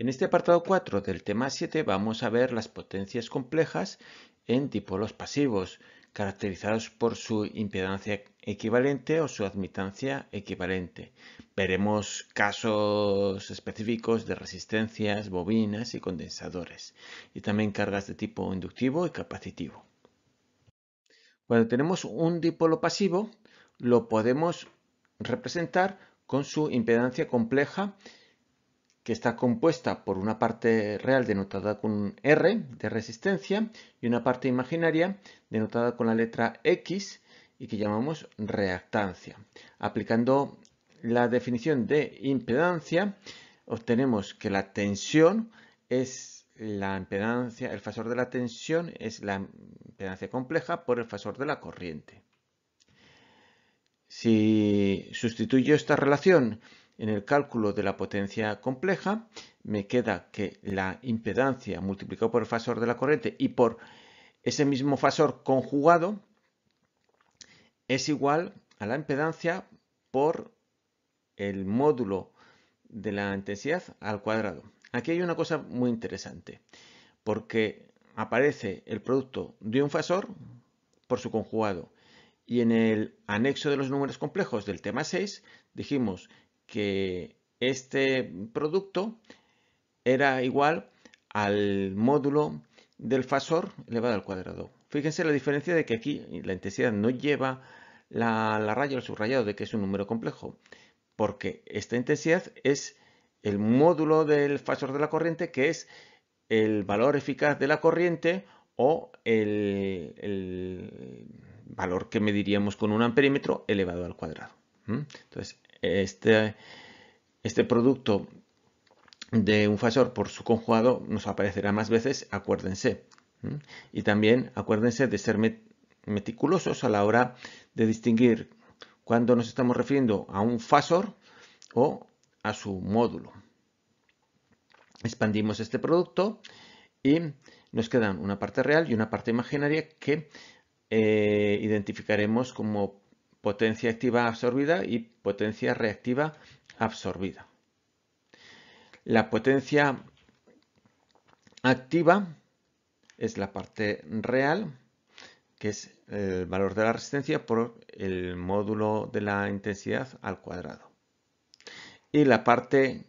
En este apartado 4 del tema 7 vamos a ver las potencias complejas en dipolos pasivos, caracterizados por su impedancia equivalente o su admitancia equivalente. Veremos casos específicos de resistencias, bobinas y condensadores, y también cargas de tipo inductivo y capacitivo. Cuando tenemos un dipolo pasivo, lo podemos representar con su impedancia compleja que está compuesta por una parte real denotada con R de resistencia y una parte imaginaria denotada con la letra X y que llamamos reactancia. Aplicando la definición de impedancia obtenemos que la tensión es la impedancia, el fasor de la tensión es la impedancia compleja por el fasor de la corriente. Si sustituyo esta relación en el cálculo de la potencia compleja me queda que la impedancia multiplicado por el fasor de la corriente y por ese mismo fasor conjugado es igual a la impedancia por el módulo de la intensidad al cuadrado. Aquí hay una cosa muy interesante, porque aparece el producto de un fasor por su conjugado. Y en el anexo de los números complejos del tema 6 dijimos que este producto era igual al módulo del fasor elevado al cuadrado. Fíjense la diferencia de que aquí la intensidad no lleva la, raya o el subrayado de que es un número complejo, porque esta intensidad es el módulo del fasor de la corriente, que es el valor eficaz de la corriente o el, el valor que mediríamos con un amperímetro elevado al cuadrado. Entonces, este, este producto de un fasor por su conjugado nos aparecerá más veces, acuérdense. Y también acuérdense de ser meticulosos a la hora de distinguir cuando nos estamos refiriendo a un fasor o a su módulo. Expandimos este producto y nos quedan una parte real y una parte imaginaria que eh, identificaremos como potencia activa absorbida y potencia reactiva absorbida. La potencia activa es la parte real, que es el valor de la resistencia por el módulo de la intensidad al cuadrado. Y la parte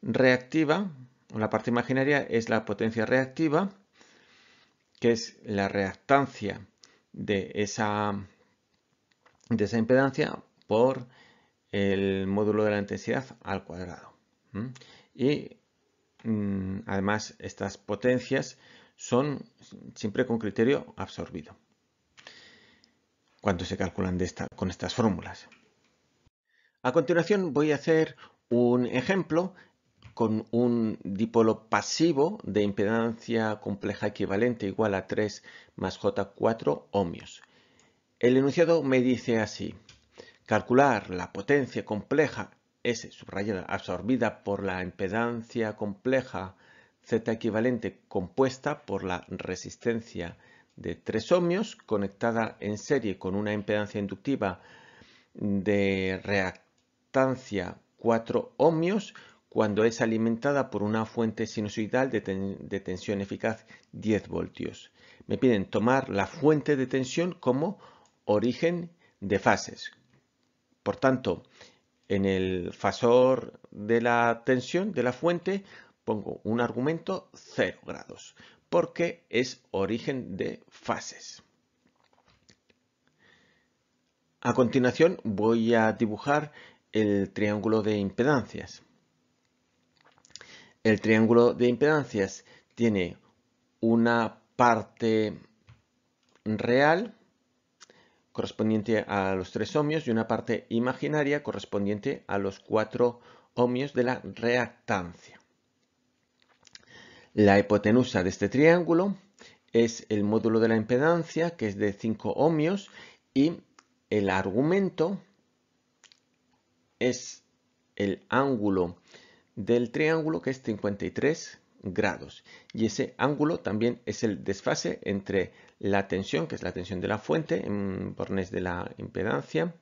reactiva, la parte imaginaria, es la potencia reactiva, que es la reactancia de esa de esa impedancia por el módulo de la intensidad al cuadrado. Y mm, además estas potencias son siempre con criterio absorbido cuando se calculan con estas fórmulas. A continuación voy a hacer un ejemplo con un dipolo pasivo de impedancia compleja equivalente igual a 3 más J4 ohmios. El enunciado me dice así. Calcular la potencia compleja S subrayada absorbida por la impedancia compleja Z equivalente compuesta por la resistencia de 3 ohmios conectada en serie con una impedancia inductiva de reactancia 4 ohmios cuando es alimentada por una fuente sinusoidal de, tensión eficaz 10 voltios. Me piden tomar la fuente de tensión como origen de fases. Por tanto, en el fasor de la tensión de la fuente pongo un argumento 0 grados, porque es origen de fases. A continuación voy a dibujar el triángulo de impedancias. El triángulo de impedancias tiene una parte real correspondiente a los tres ohmios y una parte imaginaria correspondiente a los cuatro ohmios de la reactancia. La hipotenusa de este triángulo es el módulo de la impedancia, que es de 5 ohmios, y el argumento es el ángulo del triángulo, que es 53 grados. Y ese ángulo también es el desfase entre la tensión, que es la tensión de la fuente, en bornes de la impedancia,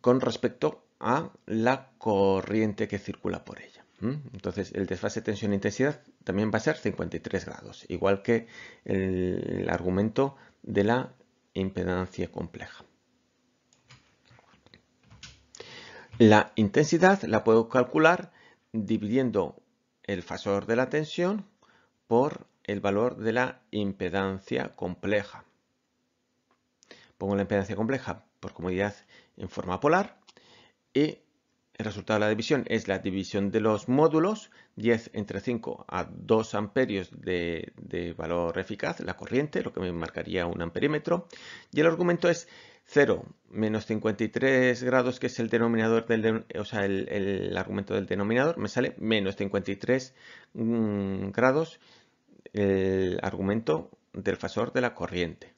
con respecto a la corriente que circula por ella. Entonces el desfase tensión-intensidad e también va a ser 53 grados, igual que el argumento de la impedancia compleja. La intensidad la puedo calcular dividiendo el fasor de la tensión por el valor de la impedancia compleja. Pongo la impedancia compleja por comodidad en forma polar y el resultado de la división es la división de los módulos, 10 entre 5 a 2 amperios de, de valor eficaz, la corriente, lo que me marcaría un amperímetro, y el argumento es 0 menos 53 grados, que es el denominador del, o sea, el, argumento del denominador, me sale menos 53 mm, grados el argumento del fasor de la corriente.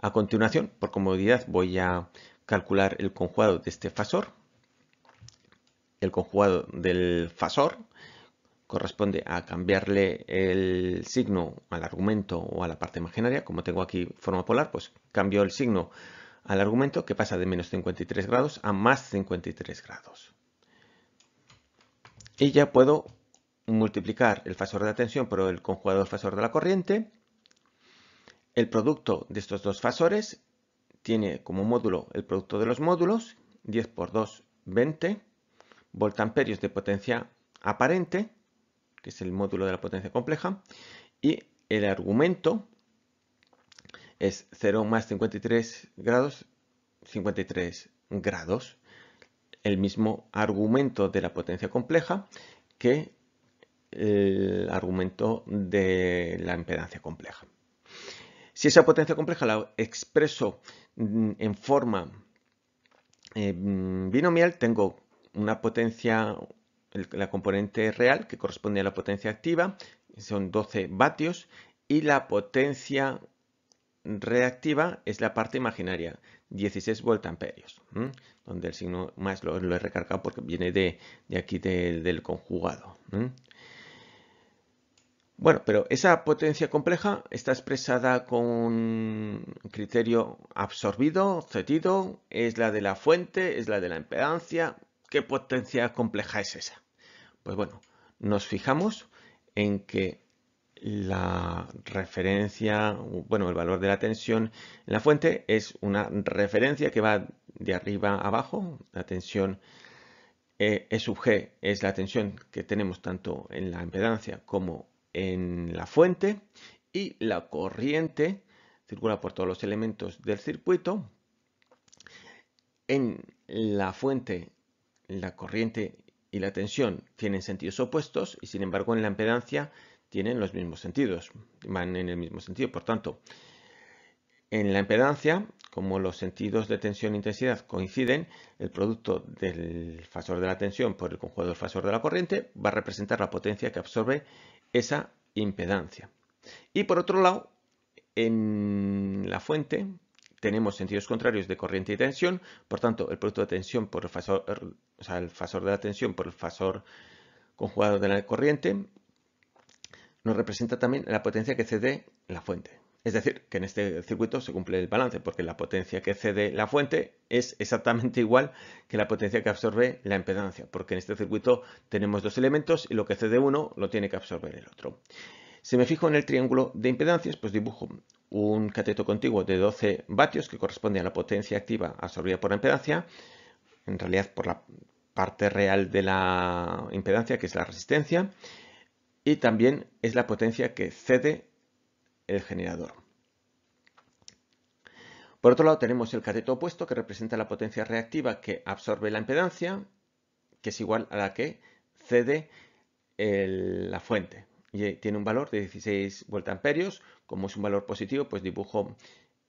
A continuación, por comodidad, voy a calcular el conjugado de este fasor, el conjugado del fasor, corresponde a cambiarle el signo al argumento o a la parte imaginaria, como tengo aquí forma polar, pues cambio el signo al argumento que pasa de menos 53 grados a más 53 grados. Y ya puedo multiplicar el fasor de la tensión por el conjugado del fasor de la corriente. El producto de estos dos fasores tiene como módulo el producto de los módulos, 10 por 2, 20 voltamperios de potencia aparente que es el módulo de la potencia compleja, y el argumento es 0 más 53 grados, 53 grados, el mismo argumento de la potencia compleja que el argumento de la impedancia compleja. Si esa potencia compleja la expreso mm, en forma eh, mm, binomial, tengo una potencia, la componente real que corresponde a la potencia activa, son 12 vatios, y la potencia reactiva es la parte imaginaria, 16 voltamperios, donde el signo más lo, he recargado porque viene de, aquí del conjugado. Bueno, pero esa potencia compleja está expresada con un criterio absorbido, cedido, es la de la fuente, es la de la impedancia, ¿Qué potencia compleja es esa? Pues bueno, nos fijamos en que la referencia, bueno, el valor de la tensión en la fuente es una referencia que va de arriba a abajo. La tensión E eh, sub G es la tensión que tenemos tanto en la impedancia como en la fuente. Y la corriente circula por todos los elementos del circuito. En la fuente la corriente y la tensión tienen sentidos opuestos y sin embargo en la impedancia tienen los mismos sentidos, van en el mismo sentido. Por tanto, en la impedancia, como los sentidos de tensión e intensidad coinciden, el producto del fasor de la tensión por el conjugador del fasor de la corriente va a representar la potencia que absorbe esa impedancia. Y por otro lado, en la fuente tenemos sentidos contrarios de corriente y tensión, por tanto, el producto de tensión por el fasor o sea, el fasor de la tensión por el fasor conjugado de la corriente, nos representa también la potencia que cede la fuente. Es decir, que en este circuito se cumple el balance, porque la potencia que cede la fuente es exactamente igual que la potencia que absorbe la impedancia, porque en este circuito tenemos dos elementos y lo que cede uno lo tiene que absorber el otro. Si me fijo en el triángulo de impedancias, pues dibujo un cateto contiguo de 12 vatios que corresponde a la potencia activa absorbida por la impedancia, en realidad por la parte real de la impedancia, que es la resistencia, y también es la potencia que cede el generador. Por otro lado tenemos el cateto opuesto que representa la potencia reactiva que absorbe la impedancia, que es igual a la que cede la fuente. Y eh, tiene un valor de 16 amperios. Como es un valor positivo, pues dibujo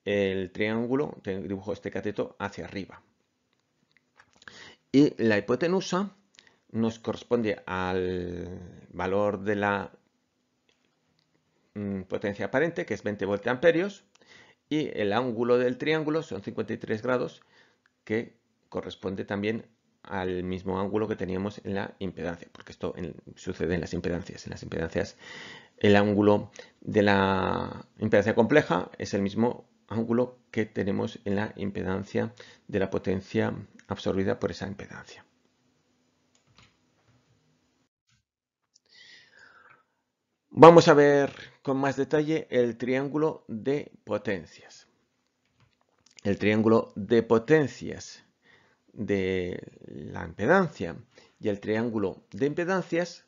el triángulo, dibujo este cateto hacia arriba. Y la hipotenusa nos corresponde al valor de la mm, potencia aparente, que es 20 voltiamperios, y el ángulo del triángulo son 53 grados, que corresponde también al mismo ángulo que teníamos en la impedancia, porque esto sucede en las impedancias. En las impedancias el ángulo de la impedancia compleja es el mismo ángulo que tenemos en la impedancia de la potencia absorbida por esa impedancia. Vamos a ver con más detalle el triángulo de potencias. El triángulo de potencias de la impedancia y el triángulo de impedancias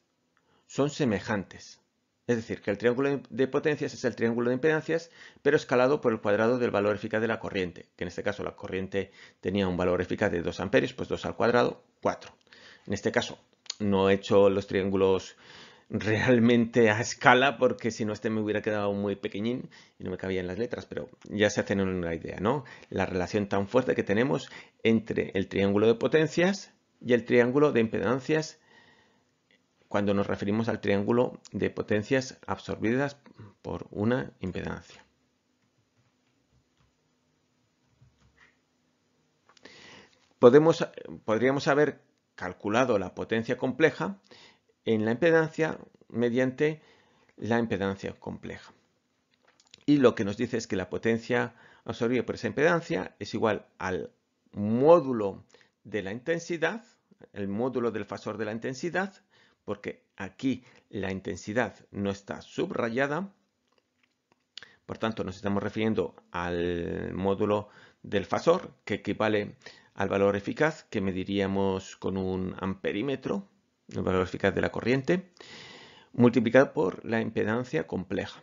son semejantes. Es decir, que el triángulo de potencias es el triángulo de impedancias, pero escalado por el cuadrado del valor eficaz de la corriente, que en este caso la corriente tenía un valor eficaz de 2 amperios, pues 2 al cuadrado, 4. En este caso, no he hecho los triángulos realmente a escala, porque si no este me hubiera quedado muy pequeñín y no me cabían las letras, pero ya se hacen una idea, ¿no? La relación tan fuerte que tenemos entre el triángulo de potencias y el triángulo de impedancias cuando nos referimos al triángulo de potencias absorbidas por una impedancia. podríamos haber calculado la potencia compleja en la impedancia mediante la impedancia compleja. Y lo que nos dice es que la potencia absorbida por esa impedancia es igual al módulo de la intensidad, el módulo del fasor de la intensidad, porque aquí la intensidad no está subrayada, por tanto nos estamos refiriendo al módulo del fasor que equivale al valor eficaz que mediríamos con un amperímetro, el valor eficaz de la corriente, multiplicado por la impedancia compleja.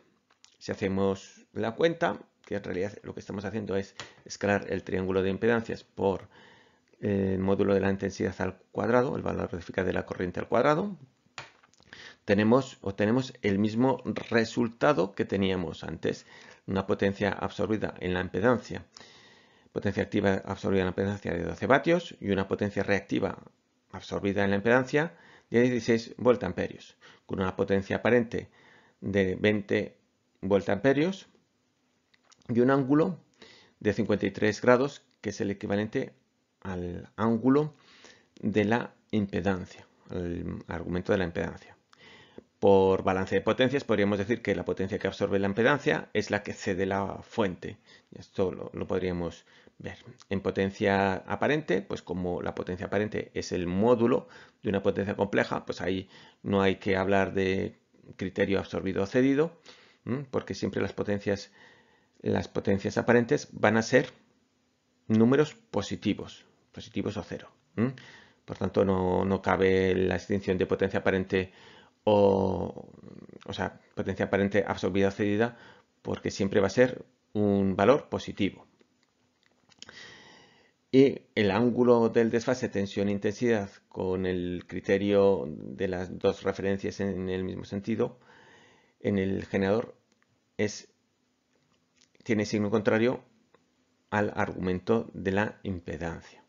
Si hacemos la cuenta, que en realidad lo que estamos haciendo es escalar el triángulo de impedancias por el módulo de la intensidad al cuadrado, el valor de la corriente al cuadrado, tenemos, obtenemos el mismo resultado que teníamos antes, una potencia absorbida en la impedancia, potencia activa absorbida en la impedancia de 12 vatios y una potencia reactiva absorbida en la impedancia de 16 voltamperios, con una potencia aparente de 20 voltamperios y un ángulo de 53 grados que es el equivalente al ángulo de la impedancia, al argumento de la impedancia. Por balance de potencias podríamos decir que la potencia que absorbe la impedancia es la que cede la fuente. Esto lo, podríamos ver. En potencia aparente, pues como la potencia aparente es el módulo de una potencia compleja, pues ahí no hay que hablar de criterio absorbido o cedido, porque siempre las potencias aparentes van a ser números positivos positivos o cero. Por tanto, no, cabe la distinción de potencia aparente o, sea, potencia aparente absorbida o cedida porque siempre va a ser un valor positivo. Y el ángulo del desfase tensión-intensidad con el criterio de las dos referencias en el mismo sentido en el generador es, tiene signo contrario al argumento de la impedancia.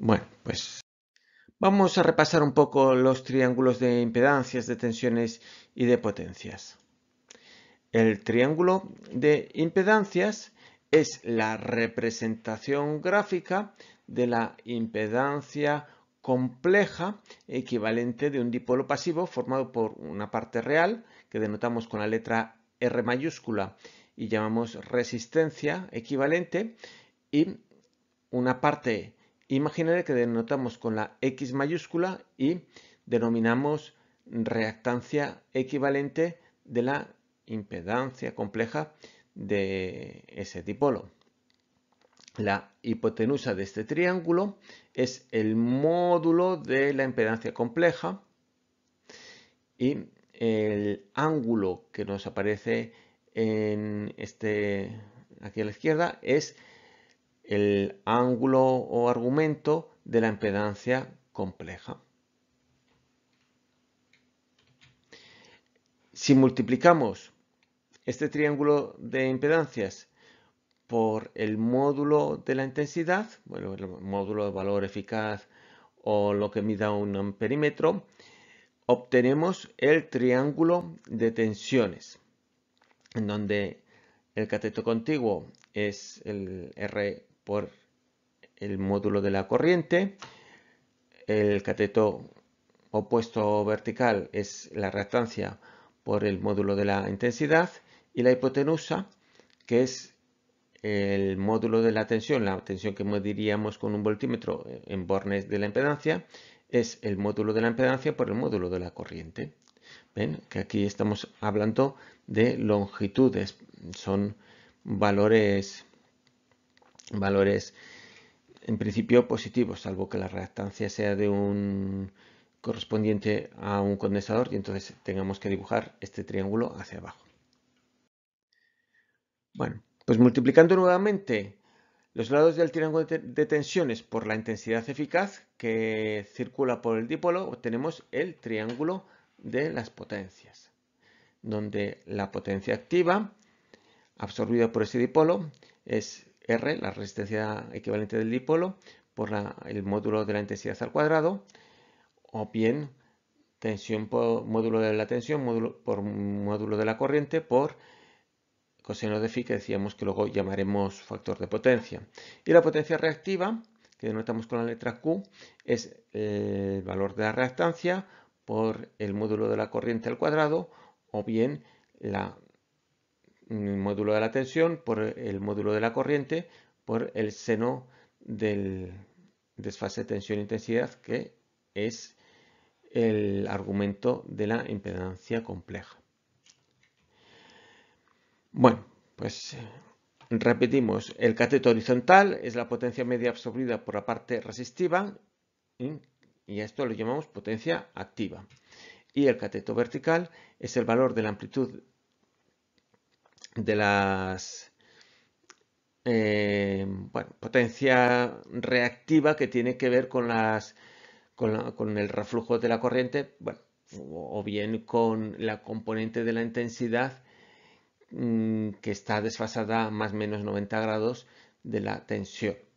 Bueno, pues vamos a repasar un poco los triángulos de impedancias, de tensiones y de potencias. El triángulo de impedancias es la representación gráfica de la impedancia compleja equivalente de un dipolo pasivo formado por una parte real que denotamos con la letra R mayúscula y llamamos resistencia equivalente y una parte Imaginaré que denotamos con la X mayúscula y denominamos reactancia equivalente de la impedancia compleja de ese dipolo. La hipotenusa de este triángulo es el módulo de la impedancia compleja y el ángulo que nos aparece en este aquí a la izquierda es el ángulo o argumento de la impedancia compleja. Si multiplicamos este triángulo de impedancias por el módulo de la intensidad, bueno, el módulo de valor eficaz o lo que mida un perímetro, obtenemos el triángulo de tensiones, en donde el cateto contiguo es el R por el módulo de la corriente. El cateto opuesto vertical es la reactancia por el módulo de la intensidad y la hipotenusa, que es el módulo de la tensión, la tensión que mediríamos con un voltímetro en bornes de la impedancia, es el módulo de la impedancia por el módulo de la corriente. Ven que aquí estamos hablando de longitudes, son valores valores en principio positivos, salvo que la reactancia sea de un correspondiente a un condensador y entonces tengamos que dibujar este triángulo hacia abajo. Bueno, pues multiplicando nuevamente los lados del triángulo de tensiones por la intensidad eficaz que circula por el dipolo, obtenemos el triángulo de las potencias, donde la potencia activa absorbida por ese dipolo es R, la resistencia equivalente del dipolo, por el módulo de la intensidad al cuadrado, o bien tensión por módulo de la tensión módulo, por módulo de la corriente por coseno de phi que decíamos que luego llamaremos factor de potencia. Y la potencia reactiva, que denotamos con la letra Q, es eh, el valor de la reactancia por el módulo de la corriente al cuadrado o bien la módulo de la tensión por el módulo de la corriente por el seno del desfase tensión-intensidad e que es el argumento de la impedancia compleja. Bueno, pues repetimos, el cateto horizontal es la potencia media absorbida por la parte resistiva y a esto lo llamamos potencia activa. Y el cateto vertical es el valor de la amplitud de las eh, potencia reactiva que tiene que ver con, las, con, el reflujo de la corriente, o bien con la componente de la intensidad mm, que está desfasada más o menos 90 grados de la tensión.